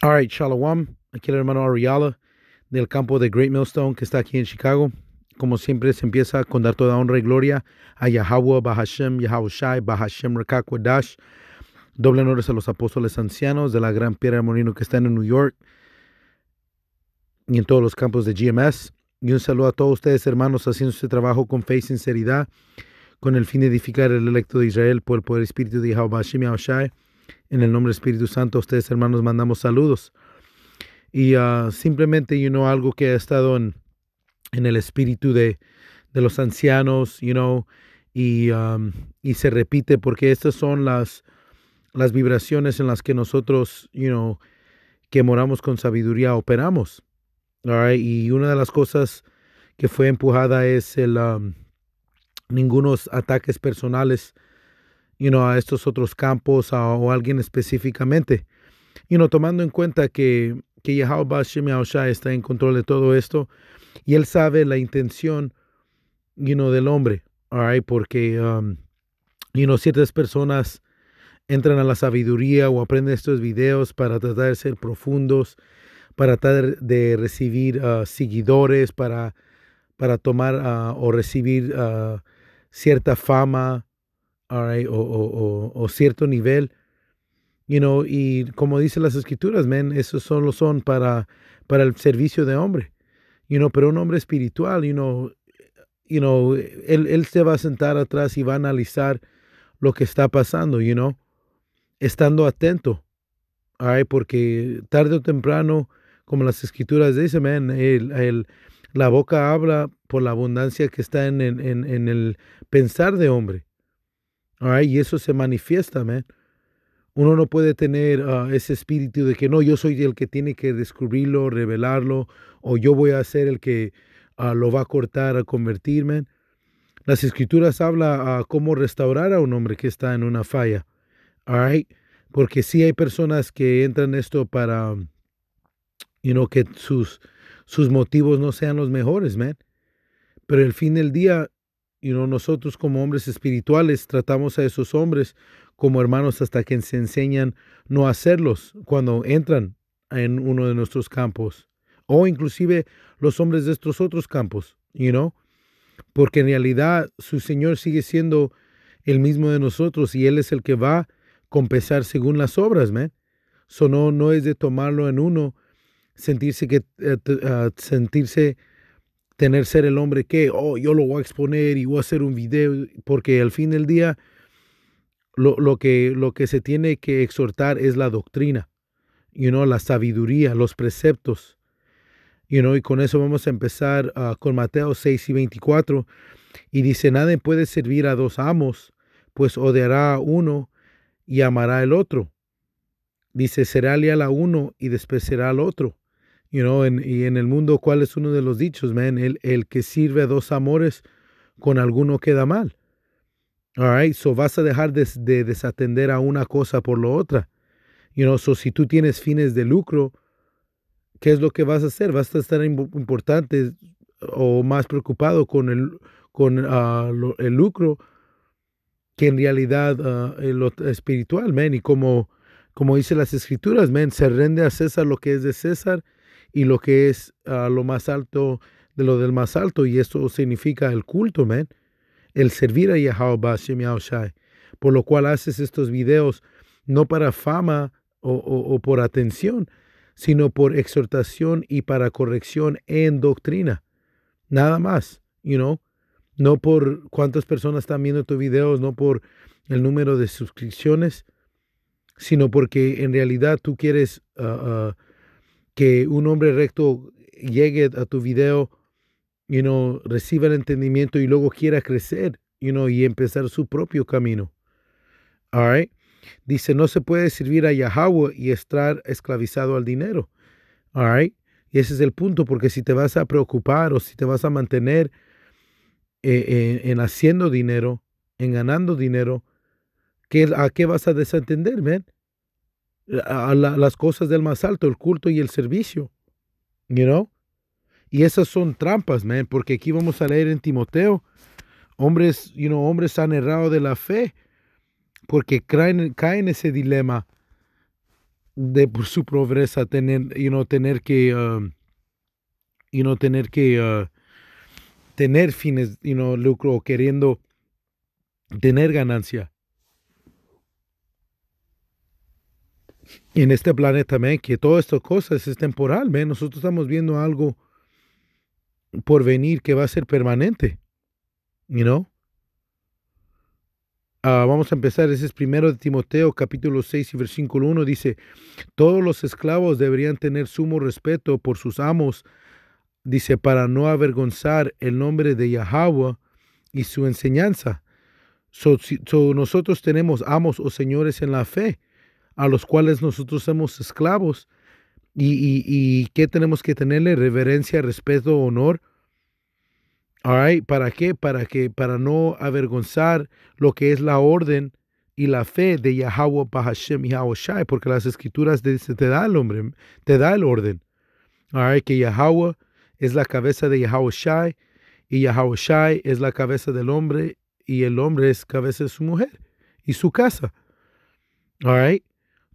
All right, Shalom. Aquí el hermano Ariala del campo de Great Millstone que está aquí en Chicago. Como siempre, se empieza con dar toda honra y gloria a Yahweh, Bahashem, Yahushai, Bahashem, Dash. Doble honores a los apóstoles ancianos de la gran piedra de Morino que están en New York y en todos los campos de GMS. Y un saludo a todos ustedes, hermanos, haciendo este trabajo con fe y sinceridad, con el fin de edificar el electo de Israel por el poder espíritu de Yahweh, Bahashem, Yahushai. En el nombre del Espíritu Santo, a ustedes hermanos mandamos saludos. Y ah, simplemente, you know, algo que ha estado en, en el espíritu de, de, los ancianos, you know, y, um, y se repite porque estas son las, las vibraciones en las que nosotros, you know, que moramos con sabiduría, operamos. Y una de las cosas que fue empujada es el um, ningunos ataques personales a estos otros campos o a alguien específicamente. y no tomando en cuenta que, que Yahweh está en control de todo esto y él sabe la intención del hombre, porque ciertas um, personas entran a la sabiduría o aprenden estos videos para tratar de ser profundos, para tratar de recibir uh, seguidores, para, para tomar uh, o recibir uh, cierta fama, o, cierto nivel. You know, y como dicen las escrituras, men, esos solo son para, para el servicio de hombre. You know, pero un hombre espiritual, you know, you know, él, él se va a sentar atrás y va a analizar lo que está pasando, you know, estando atento. porque tarde o temprano, como las escrituras dicen, man, el, el, la boca habla por la abundancia que está en, en, en el pensar de hombre. Y eso se manifiesta, man. Uno no puede tener ah, ese espíritu de que no, yo soy el que tiene que descubrirlo, revelarlo, o yo voy a ser el que ah, lo va a cortar, a convertirme. Las escrituras hablan a ah, cómo restaurar a un hombre que está en una falla. All Porque sí hay personas que entran esto para, you know, que sus, sus motivos no sean los mejores, man. Pero el fin del día, y nosotros como hombres espirituales tratamos a esos hombres como hermanos hasta que se enseñan no hacerlos cuando entran en uno de nuestros campos o inclusive los hombres de estos otros campos, you know? Porque en realidad su Señor sigue siendo el mismo de nosotros y él es el que va con compensar según las obras, ¿me? So no, no es de tomarlo en uno sentirse que eh, ah, sentirse tener ser el hombre que, oh, yo lo voy a exponer y voy a hacer un video, porque al fin del día lo, que, lo que se tiene que exhortar es la doctrina, y know, la sabiduría, los preceptos. You y con eso vamos a empezar ah, con Mateo 6 y 24. Y dice, nadie puede servir a dos amos, pues odiará a uno y amará al otro. Dice, será leal a uno y despreciará al otro. You know, y en el mundo, ¿cuál es uno de los dichos, man? El, el que sirve a dos amores, con alguno queda mal. All right, so vas a dejar de, desatender a una cosa por la otra. You know, so si tú tienes fines de lucro, ¿qué es lo que vas a hacer? Vas a estar importante o más preocupado con el, con, ah, el lucro que en realidad ah, lo espiritual, Y como, como dice las escrituras, man, se rende a César lo que es de César y lo que es ah, lo más alto de lo del más alto, y eso significa el culto, man. El servir a Yahweh Por lo cual haces estos videos no para fama o, o, por atención, sino por exhortación y para corrección en doctrina. Nada más, you know. No por cuántas personas están viendo tus videos, no por el número de suscripciones, sino porque en realidad tú quieres ah, ah, que un hombre recto llegue a tu video y reciba el entendimiento y luego quiera crecer y empezar su propio camino. Dice, no se puede servir a Yahweh y estar esclavizado al dinero. Y ese es el punto, porque si te vas a preocupar o si te vas a mantener eh, en, haciendo dinero, en ganando dinero, ¿qué, ¿a qué vas a desentender, man? las cosas del más alto, el culto y el servicio. You know? Y esas son trampas, man, porque aquí vamos a leer en Timoteo, hombres, you know, hombres han errado de la fe, porque caen, caen ese dilema de por su pobreza tener, you know, tener que, um, you tener que uh, tener fines, you know, lucro, queriendo tener ganancia. en este planeta, que todas estas cosas es temporal, nosotros estamos viendo algo por venir que va a ser permanente, you ah, vamos a empezar, ese es primero de Timoteo, capítulo 6 y versículo 1, dice, todos los esclavos deberían tener sumo respeto por sus amos, dice, para no avergonzar el nombre de Yahweh y su enseñanza. nosotros tenemos amos o señores en la fe a los cuales nosotros somos esclavos. ¿Y, y, qué tenemos que tenerle? Reverencia, respeto, honor. All ¿Para qué? Para que para no avergonzar lo que es la orden y la fe de Yahweh Bahashem y porque las escrituras dicen, te da el hombre, te da el orden. Que Yahweh es la cabeza de Yahweh y Yahweh es la cabeza del hombre y el hombre es cabeza de su mujer y su casa. All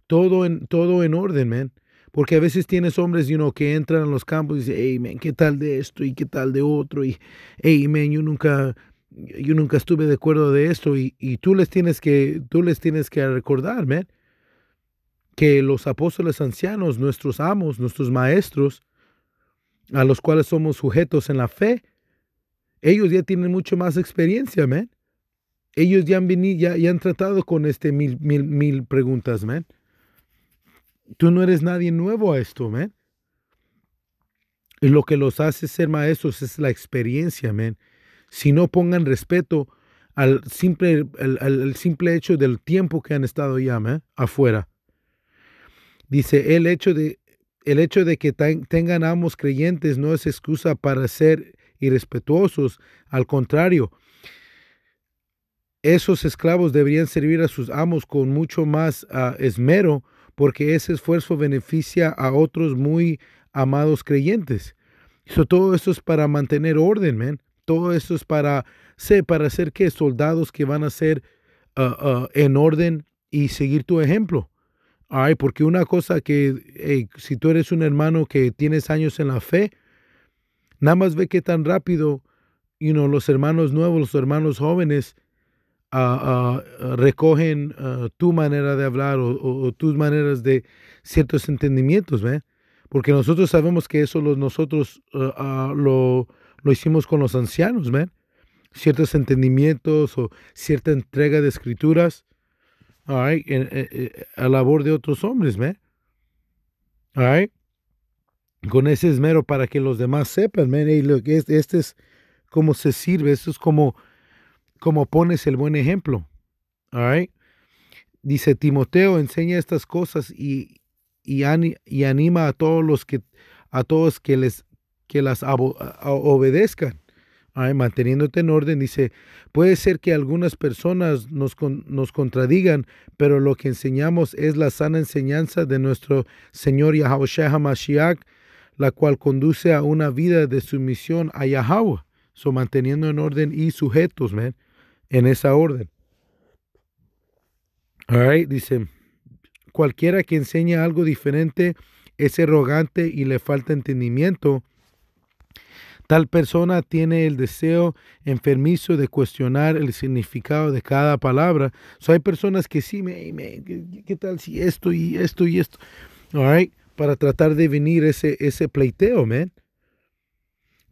todo en, todo en orden, man. Porque a veces tienes hombres, you know, que entran a los campos y dicen, hey, man, ¿qué tal de esto? ¿Y qué tal de otro? Y, hey, man, yo nunca, yo nunca estuve de acuerdo de esto. Y, tú, les tienes que, tú les tienes que recordar, man, que los apóstoles ancianos, nuestros amos, nuestros maestros, a los cuales somos sujetos en la fe, ellos ya tienen mucho más experiencia, man. Ellos ya han, venido, ya, han tratado con este mil, mil, mil preguntas, man. Tú no eres nadie nuevo a esto, man. Y lo que los hace ser maestros es la experiencia, man. Si no pongan respeto al simple, al, simple hecho del tiempo que han estado ya, men, afuera. Dice, el hecho de, el hecho de que tengan amos creyentes no es excusa para ser irrespetuosos. Al contrario, esos esclavos deberían servir a sus amos con mucho más ah, esmero porque ese esfuerzo beneficia a otros muy amados creyentes. todo esto es para mantener orden, man. Todo esto es para, sé, para ser que soldados que van a ser ah, ah, en orden y seguir tu ejemplo. Ay, porque una cosa que, si tú eres un hermano que tienes años en la fe, nada más ve que tan rápido, you know, los hermanos nuevos, los hermanos jóvenes, recogen tu manera de hablar o, tus maneras de ciertos entendimientos, ¿ve? Porque nosotros sabemos que eso lo, nosotros lo, lo, hicimos con los ancianos, Ciertos entendimientos o cierta entrega de escrituras, eh, eh, a labor de otros hombres, ¿ve? con ese esmero para que los demás sepan, este, este, es cómo se sirve, esto es como como pones el buen ejemplo. Dice Timoteo, enseña estas cosas y, y, anima a todos los que a todos que les que las obedezcan. manteniéndote en orden, dice, puede ser que algunas personas nos, nos contradigan, pero lo que enseñamos es la sana enseñanza de nuestro Señor Yahushua HaMashiach, la cual conduce a una vida de sumisión a Yahweh, so manteniendo en orden y sujetos, man en esa orden. All dice, cualquiera que enseña algo diferente es arrogante y le falta entendimiento. Tal persona tiene el deseo enfermizo de cuestionar el significado de cada palabra. So, hay personas que sí, me, ¿qué, tal si esto y esto y esto? All para tratar de venir ese, ese pleiteo, man.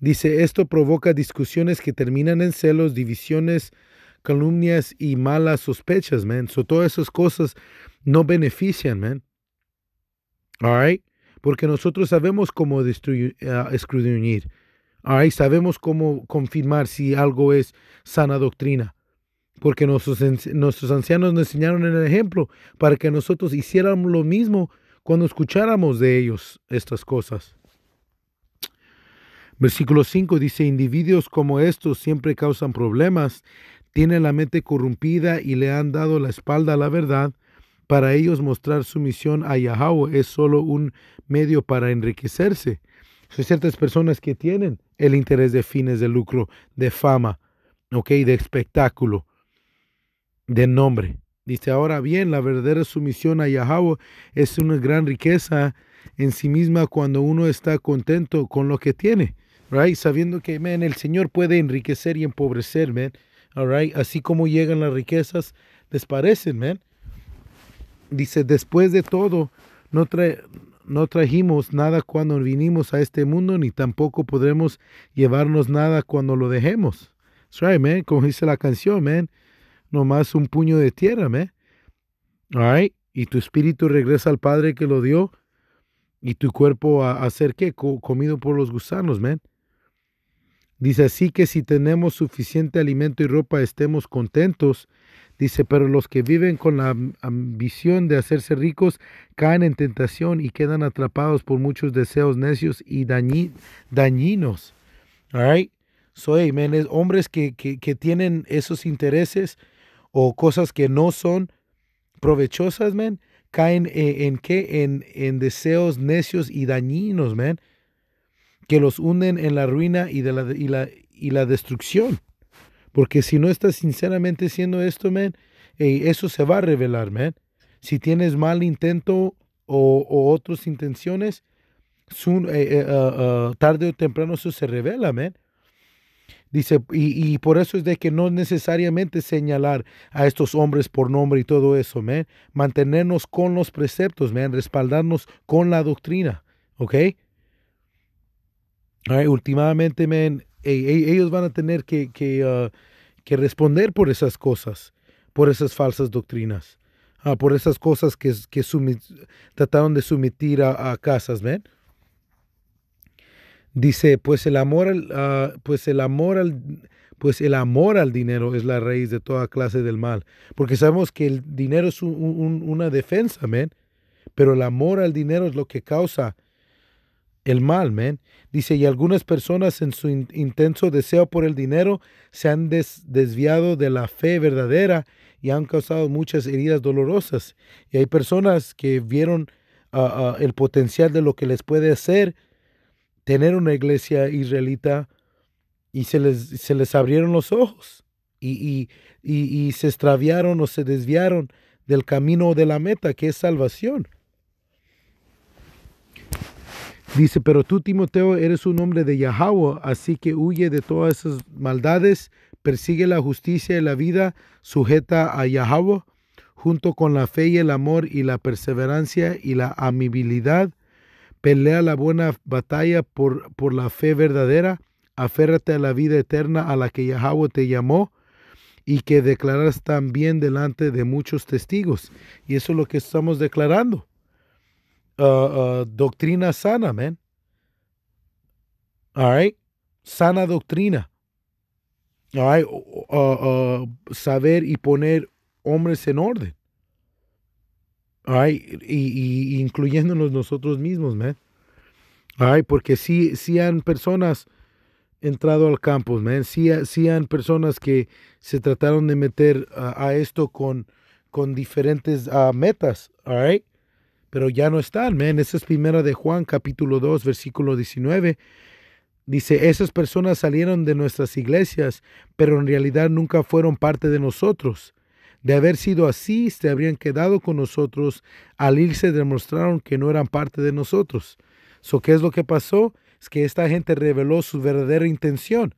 Dice, esto provoca discusiones que terminan en celos, divisiones, calumnias y malas sospechas, man. So, todas esas cosas no benefician, man. All Porque nosotros sabemos cómo uh, excluir. Ah, All Sabemos cómo confirmar si algo es sana doctrina. Porque nuestros, nuestros ancianos nos enseñaron el ejemplo para que nosotros hiciéramos lo mismo cuando escucháramos de ellos estas cosas. Versículo 5 dice, individuos como estos siempre causan problemas tiene la mente corrompida y le han dado la espalda a la verdad, para ellos mostrar sumisión a Yahweh es solo un medio para enriquecerse. Son ciertas personas que tienen el interés de fines de lucro, de fama, okay, de espectáculo, de nombre. Dice, ahora bien, la verdadera sumisión a Yahweh es una gran riqueza en sí misma cuando uno está contento con lo que tiene, right? Sabiendo que, el Señor puede enriquecer y empobrecer, Así como llegan las riquezas, desaparecen, man. Dice, después de todo, no, trajimos nada cuando vinimos a este mundo, ni tampoco podremos llevarnos nada cuando lo dejemos. That's right, man. Como dice la canción, man. Nomás un puño de tierra, man. All Y tu espíritu regresa al Padre que lo dio. Y tu cuerpo a, ¿qué? comido por los gusanos, man. Dice así que si tenemos suficiente alimento y ropa estemos contentos. Dice, pero los que viven con la ambición de hacerse ricos caen en tentación y quedan atrapados por muchos deseos necios y dañinos. All right? So, hombres que, tienen esos intereses o cosas que no son provechosas, men caen eh, en, qué? En, en deseos necios y dañinos, men que los hunden en la ruina y, de la, y, la, destrucción. Porque si no estás sinceramente siendo esto, men eso se va a revelar, Si tienes mal intento o, otras intenciones, eh, eh, eh, tarde o temprano eso se revela, Dice, y, por eso es de que no necesariamente señalar a estos hombres por nombre y todo eso, men Mantenernos con los preceptos, men Respaldarnos con la doctrina, ¿ok? últimamente, men, e, e, ellos van a tener que, uh, que, responder por esas cosas, por esas falsas doctrinas, ah, por esas cosas que, trataron de someter a, casas, ¿ven? Dice, pues el amor, ah, pues el amor al pues el amor al dinero es la raíz de toda clase del mal. Porque sabemos que el dinero es una defensa, men. Pero el amor al dinero es lo que causa el mal, Dice, y algunas personas en su intenso deseo por el dinero se han desviado de la fe verdadera y han causado muchas heridas dolorosas. Y hay personas que vieron ah, ah, el potencial de lo que les puede hacer tener una iglesia israelita y se les, se les abrieron los ojos y, y, y se extraviaron o se desviaron del camino de la meta que es salvación. Dice, pero tú, Timoteo, eres un hombre de Yahweh, así que huye de todas esas maldades, persigue la justicia y la vida sujeta a Yahweh, junto con la fe y el amor y la perseverancia y la amabilidad. Pelea la buena batalla por, por la fe verdadera, aférrate a la vida eterna a la que Yahweh te llamó y que declaras también delante de muchos testigos. Y eso es lo que estamos declarando Uh, uh, doctrina sana, man. All right. Sana doctrina. All right. Uh, saber y poner hombres en orden. All right. Y, incluyéndonos nosotros mismos, man. All right. Porque si, si han personas entrado al campus, man. Si si han personas que se trataron de meter a esto con, con diferentes metas, all right? pero ya no están, men. Esa es primera de Juan, capítulo 2, versículo 19. Dice, esas personas salieron de nuestras iglesias, pero en realidad nunca fueron parte de nosotros. De haber sido así, se habrían quedado con nosotros. Al irse demostraron que no eran parte de nosotros. So, ¿Qué es lo que pasó? Es que esta gente reveló su verdadera intención.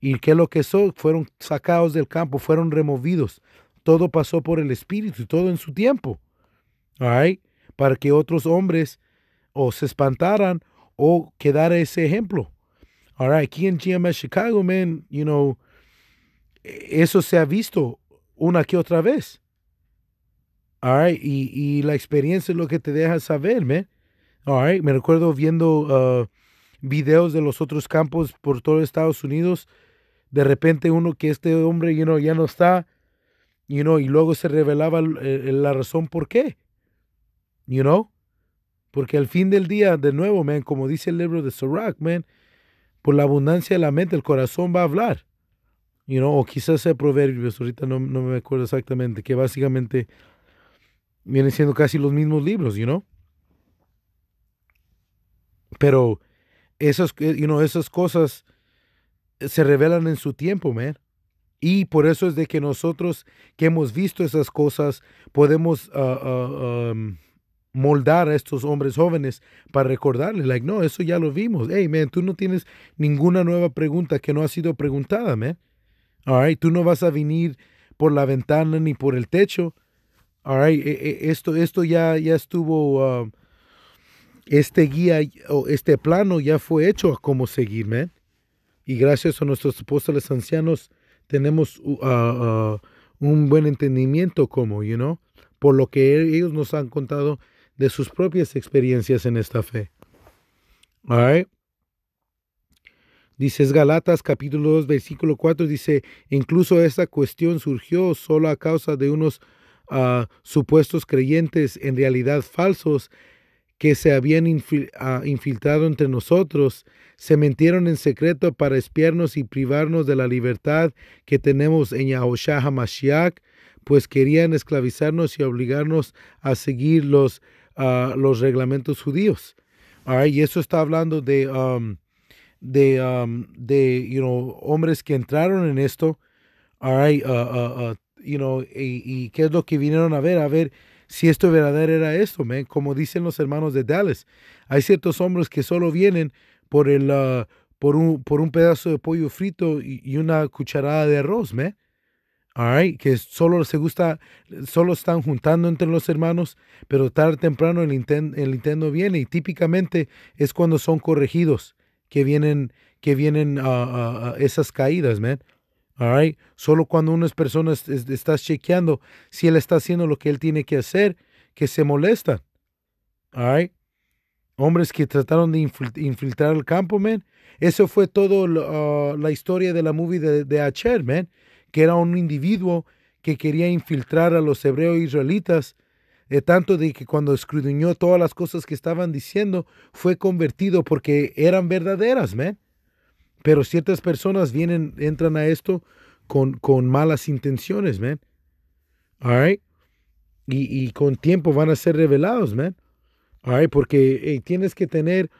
¿Y qué es lo que son? Fueron sacados del campo, fueron removidos. Todo pasó por el Espíritu, y todo en su tiempo. All para que otros hombres o se espantaran o quedara ese ejemplo. Ahora, right, aquí en GMS Chicago, man, you know, e-, eso se ha visto una que otra vez. All y, la experiencia es lo que te deja saber, man. All me recuerdo viendo uh, videos de los otros campos por todo Estados Unidos. De repente uno que este hombre, ya no está, you y luego se revelaba eh, la razón por qué. You know? Porque al fin del día, de nuevo, man, como dice el libro de Sorak, man, por la abundancia de la mente, el corazón va a hablar. You know? O quizás sea Proverbios, ahorita no, me acuerdo exactamente, que básicamente vienen siendo casi los mismos libros, you know? Pero esas, eh, you know, esas cosas se revelan en su tiempo, man. Y por eso es de que nosotros que hemos visto esas cosas podemos uh, uh, moldar a estos hombres jóvenes para recordarles, like, no, eso ya lo vimos. Hey, man, tú no tienes ninguna nueva pregunta que no ha sido preguntada, man. All tú no vas a venir por la ventana ni por el techo. All e, e, esto, esto ya, ya estuvo, um, este guía o este plano ya fue hecho a cómo seguir, man. Y gracias a nuestros apóstoles ancianos tenemos uh, uh, un buen entendimiento como, you know, por lo que ellos nos han contado de sus propias experiencias en esta fe. All Dices Galatas capítulo 2 versículo 4 dice, incluso esta cuestión surgió solo a causa de unos ah, supuestos creyentes en realidad falsos que se habían ah, infiltrado entre nosotros, se mentieron en secreto para espiarnos y privarnos de la libertad que tenemos en Yahushua Hamashiach, pues querían esclavizarnos y obligarnos a seguir los los reglamentos judíos. Y eso está hablando de, um, de, um, de you know, hombres que entraron en esto, all right? Uh, uh, uh, you know, y, qué es lo que vinieron a ver, a ver si esto verdadero era esto, man. como dicen los hermanos de Dallas. Hay ciertos hombres que solo vienen por, el, por, un, por un pedazo de pollo frito y, una cucharada de arroz, man que solo se gusta, solo están juntando entre los hermanos, pero tarde o temprano el intento, el viene y típicamente es cuando son corregidos que vienen, que vienen a esas caídas, man. solo cuando unas personas estás chequeando si él está haciendo lo que él tiene que hacer, que se molestan. hombres que trataron de infiltrar el campo, man. Eso fue todo ah, la historia de la movie de, de Acher, man que era un individuo que quería infiltrar a los hebreos israelitas, de tanto de que cuando escudriñó todas las cosas que estaban diciendo, fue convertido porque eran verdaderas, man. Pero ciertas personas vienen, entran a esto con, con malas intenciones, man. Y, con tiempo van a ser revelados, man. Porque eh, tienes que tener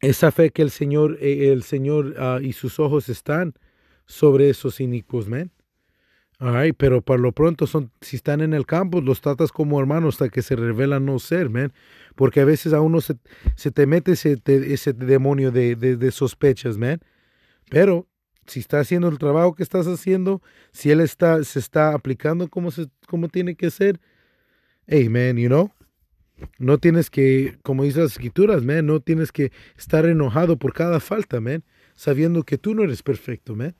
esa fe que el Señor, eh, el Señor ah, y sus ojos están sobre esos inicuos, man. Ay, pero para lo pronto, son, si están en el campo, los tratas como hermanos hasta que se revela no ser, man. Porque a veces a uno se, te mete ese, demonio de, sospechas, man. Pero si está haciendo el trabajo que estás haciendo, si él está, se está aplicando como, como tiene que ser, hey, man, you know. No tienes que, como dice las escrituras, man, no tienes que estar enojado por cada falta, man, sabiendo que tú no eres perfecto, man.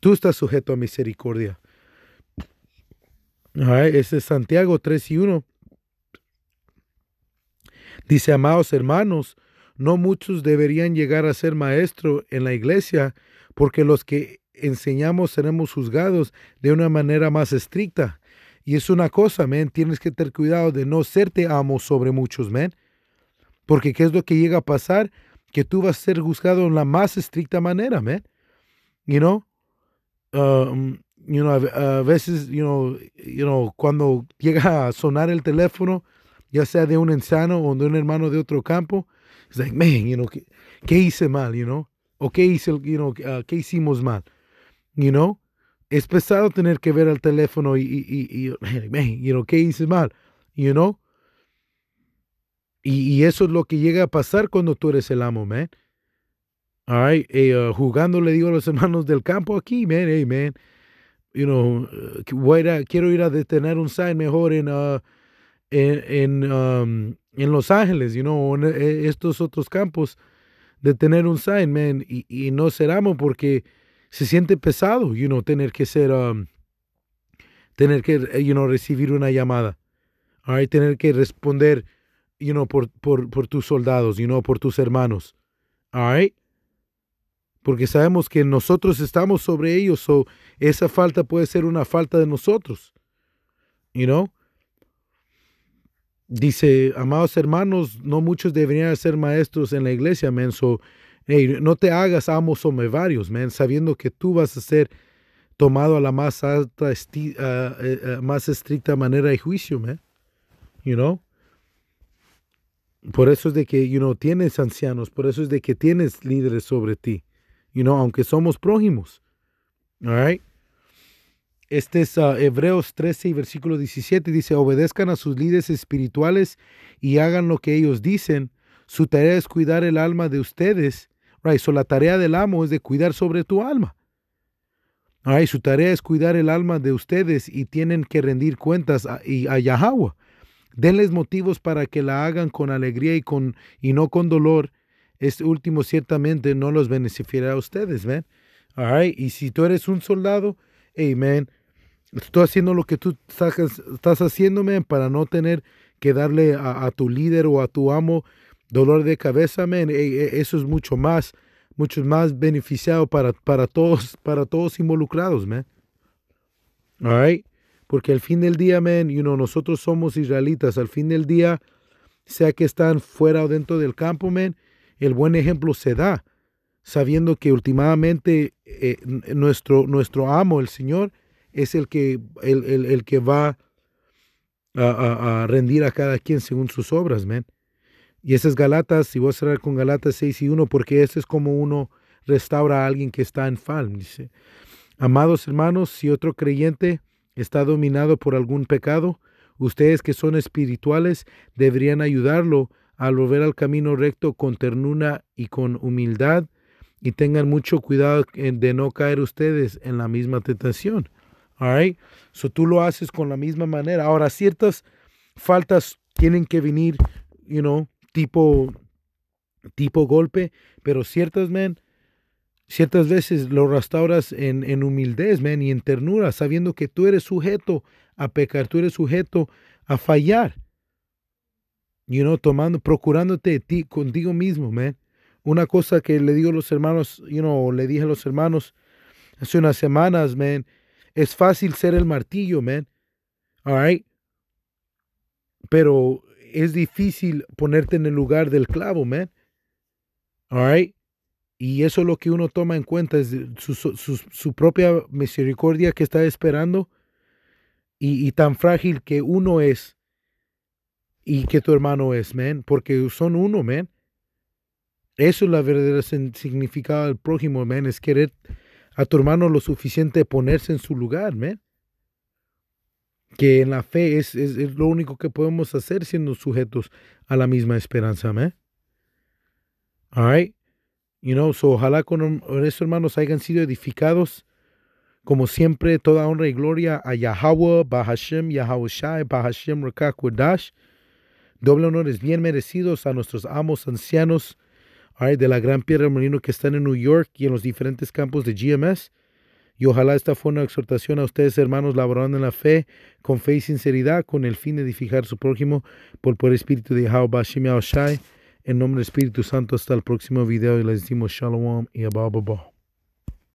Tú estás sujeto a misericordia. ese es Santiago 3 y 1. Dice, amados hermanos, no muchos deberían llegar a ser maestro en la iglesia, porque los que enseñamos seremos juzgados de una manera más estricta. Y es una cosa, men, tienes que tener cuidado de no serte amo sobre muchos, men. Porque ¿qué es lo que llega a pasar? Que tú vas a ser juzgado en la más estricta manera, men. ¿y no? Um, you know, a, veces, you know, you know, cuando llega a sonar el teléfono, ya sea de un insano o de un hermano de otro campo, es like, man, you know, ¿qué, hice mal, you know? ¿O qué, hice, you know, ah, ¿qué hicimos mal? You know? Es pesado tener que ver al teléfono y, y, y, man, you know, ¿qué hice mal? You know? Y, y, eso es lo que llega a pasar cuando tú eres el amo, man. All right, eh, uh, jugando le digo a los hermanos del campo aquí, man, hey, man, you know, uh, quiero ir a detener un sign mejor en, uh, um, en, Los Ángeles, you know, en eh, estos otros campos, detener un sign, man, y, y no amo porque se siente pesado, you know, tener que ser, um, tener que, eh, you know, recibir una llamada, all tener que responder, you know, por, por tus soldados, you know, por tus hermanos, all right porque sabemos que nosotros estamos sobre ellos o esa falta puede ser una falta de nosotros. You know? Dice, amados hermanos, no muchos deberían ser maestros en la iglesia, men. no te hagas amos o varios, men, sabiendo que tú vas a ser tomado a la más alta, más estricta manera de juicio, men. You know? Por eso es de que, you know, tienes ancianos, por eso es de que tienes líderes sobre ti aunque somos prójimos. Este es ah, Hebreos 13 y versículo 17. Dice, obedezcan a sus líderes espirituales y hagan lo que ellos dicen. Su tarea es cuidar el alma de ustedes. la tarea del amo es de cuidar sobre tu alma. Su tarea es cuidar el alma de ustedes y tienen que rendir cuentas a, y, a Yahweh. Denles motivos para que la hagan con alegría y, con, y no con dolor este último ciertamente no los beneficiará a ustedes, ¿ven? All Y si tú eres un soldado, hey, estoy haciendo lo que tú estás, haciendo, man, para no tener que darle a, tu líder o a tu amo dolor de cabeza, man. E, e, eso es mucho más, mucho más beneficiado para, para todos, para todos involucrados, man. All right. Porque al fin del día, man, you know, nosotros somos israelitas. Al fin del día, sea que están fuera o dentro del campo, man, el buen ejemplo se da, sabiendo que últimamente eh, nuestro, nuestro amo, el Señor, es el que, el, que va a, rendir a cada quien según sus obras, man. Y esas Galatas, si voy a cerrar con Galatas 6 y 1, porque ese es como uno restaura a alguien que está en fal, Amados hermanos, si otro creyente está dominado por algún pecado, ustedes que son espirituales deberían ayudarlo al volver al camino recto con ternura y con humildad y tengan mucho cuidado de no caer ustedes en la misma tentación. All right? So tú lo haces con la misma manera. Ahora, ciertas faltas tienen que venir, you know, tipo, tipo golpe, pero ciertas, men, ciertas veces lo restauras en, en humildad, men, y en ternura, sabiendo que tú eres sujeto a pecar, tú eres sujeto a fallar you know, tomando, procurándote ti, contigo mismo, man. Una cosa que le digo a los hermanos, you know, le dije a los hermanos hace unas semanas, man, es fácil ser el martillo, man. All right? Pero es difícil ponerte en el lugar del clavo, man. All right? Y eso es lo que uno toma en cuenta, es su, propia misericordia que está esperando y, y tan frágil que uno es y que tu hermano es, men, porque son uno, men. Eso es la verdadera significado del prójimo, men, es querer a tu hermano lo suficiente ponerse en su lugar, men. Que en la fe es, es, lo único que podemos hacer siendo sujetos a la misma esperanza, men. All You know, so ojalá con estos hermanos hayan sido edificados. Como siempre, toda honra y gloria a Yahweh, Bahashem, Yahweh Shai, Bahashem, Kudash Doble honores bien merecidos a nuestros amos ancianos de la Gran Piedra Molino que están en New York y en los diferentes campos de GMS. Y ojalá esta fue una exhortación a ustedes, hermanos, laborando en la fe, con fe y sinceridad, con el fin de edificar su prójimo por el espíritu de Jehová En nombre del Espíritu Santo, hasta el próximo video y les decimos Shalom y Abba